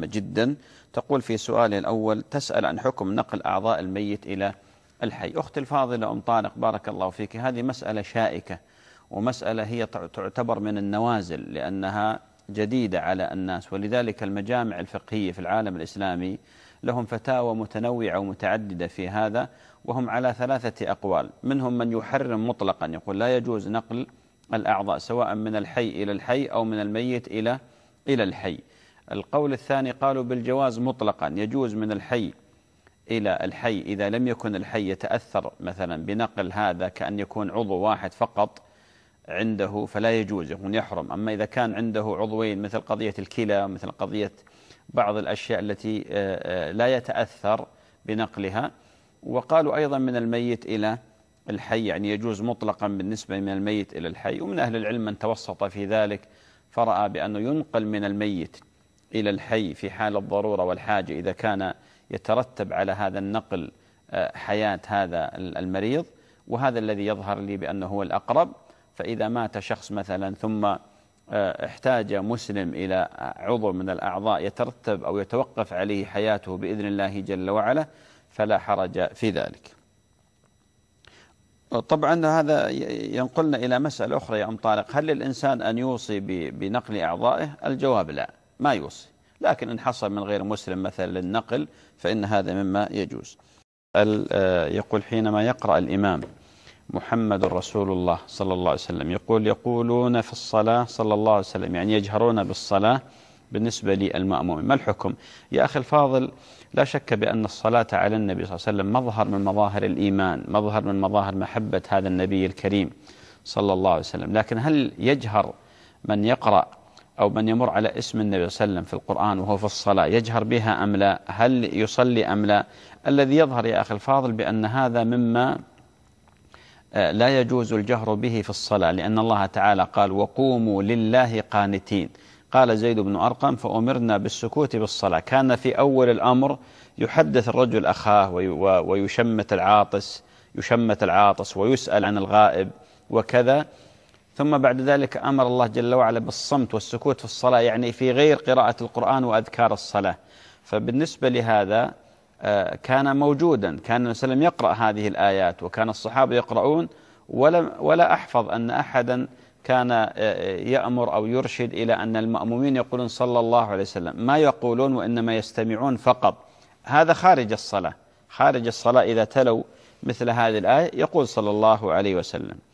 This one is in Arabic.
جدا تقول في سؤال الأول تسأل عن حكم نقل أعضاء الميت إلى الحي أختي الفاضلة أم طارق بارك الله فيك هذه مسألة شائكة ومسألة هي تعتبر من النوازل لأنها جديدة على الناس ولذلك المجامع الفقهية في العالم الإسلامي لهم فتاوى متنوعة ومتعددة في هذا وهم على ثلاثة أقوال منهم من يحرم مطلقا يقول لا يجوز نقل الأعضاء سواء من الحي إلى الحي أو من الميت إلى إلى الحي القول الثاني قالوا بالجواز مطلقا يجوز من الحي إلى الحي إذا لم يكن الحي يتأثر مثلا بنقل هذا كأن يكون عضو واحد فقط عنده فلا يجوز يكون يحرم أما إذا كان عنده عضوين مثل قضية الكلى مثل قضية بعض الأشياء التي آه، آه، لا يتأثر بنقلها وقالوا أيضا من الميت إلى الحي يعني يجوز مطلقا بالنسبة من الميت إلى الحي ومن أهل العلم من توسط في ذلك فرأى بأنه ينقل من الميت إلى الحي في حال الضرورة والحاجة إذا كان يترتب على هذا النقل آه، حياة هذا المريض وهذا الذي يظهر لي بأنه هو الأقرب فإذا مات شخص مثلا ثم آه، احتاج مسلم إلى آه، عضو من الأعضاء يترتب أو يتوقف عليه حياته بإذن الله جل وعلا فلا حرج في ذلك طبعا هذا ينقلنا إلى مسألة أخرى يا أم طارق هل للإنسان أن يوصي بنقل أعضائه الجواب لا ما يوصي لكن إن حصل من غير مسلم مثلا للنقل فإن هذا مما يجوز آه، يقول حينما يقرأ الإمام محمد رسول الله صلى الله عليه وسلم يقول يقولون في الصلاة صلى الله عليه وسلم يعني يجهرون بالصلاة بالنسبة للمأموم ما الحكم يا أخي الفاضل لا شك بأن الصلاة على النبي صلى الله عليه وسلم مظهر من مظاهر الإيمان مظهر من مظاهر محبة هذا النبي الكريم صلى الله عليه وسلم لكن هل يجهر من يقرأ أو من يمر على اسم النبي صلى الله عليه وسلم في القرآن وهو في الصلاة يجهر بها أم لا هل يصلي أم لا الذي يظهر يا أخي الفاضل بأن هذا مما آه، لا يجوز الجهر به في الصلاة لأن الله تعالى قال وقوموا لله قانتين قال زيد بن أرقم فأمرنا بالسكوت بالصلاة كان في أول الأمر يحدث الرجل أخاه ويشمت العاطس يشمت العاطس ويسأل عن الغائب وكذا ثم بعد ذلك أمر الله جل وعلا بالصمت والسكوت في الصلاة يعني في غير قراءة القرآن وأذكار الصلاة فبالنسبة لهذا آه، كان موجودا كان النبي صلى الله عليه وسلم يقرأ هذه الآيات وكان الصحابة يقرؤون ولا, ولا أحفظ أن أحدا كان آه، يأمر أو يرشد إلى أن المأمومين يقولون صلى الله عليه وسلم ما يقولون وإنما يستمعون فقط هذا خارج الصلاة خارج الصلاة إذا تلوا مثل هذه الآية يقول صلى الله عليه وسلم